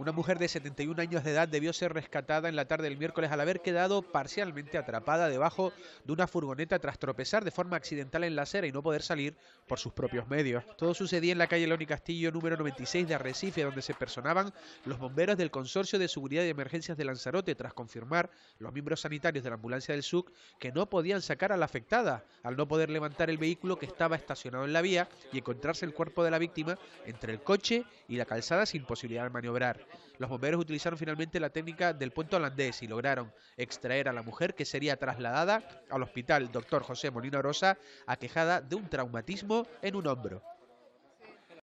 Una mujer de 71 años de edad debió ser rescatada en la tarde del miércoles al haber quedado parcialmente atrapada debajo de una furgoneta tras tropezar de forma accidental en la acera y no poder salir por sus propios medios. Todo sucedía en la calle León y Castillo número 96 de Arrecife, donde se personaban los bomberos del Consorcio de Seguridad y Emergencias de Lanzarote tras confirmar los miembros sanitarios de la ambulancia del SUC que no podían sacar a la afectada al no poder levantar el vehículo que estaba estacionado en la vía y encontrarse el cuerpo de la víctima entre el coche y la calzada sin posibilidad de maniobrar. Los bomberos utilizaron finalmente la técnica del puente holandés y lograron extraer a la mujer que sería trasladada al hospital doctor José Molina Rosa aquejada de un traumatismo en un hombro.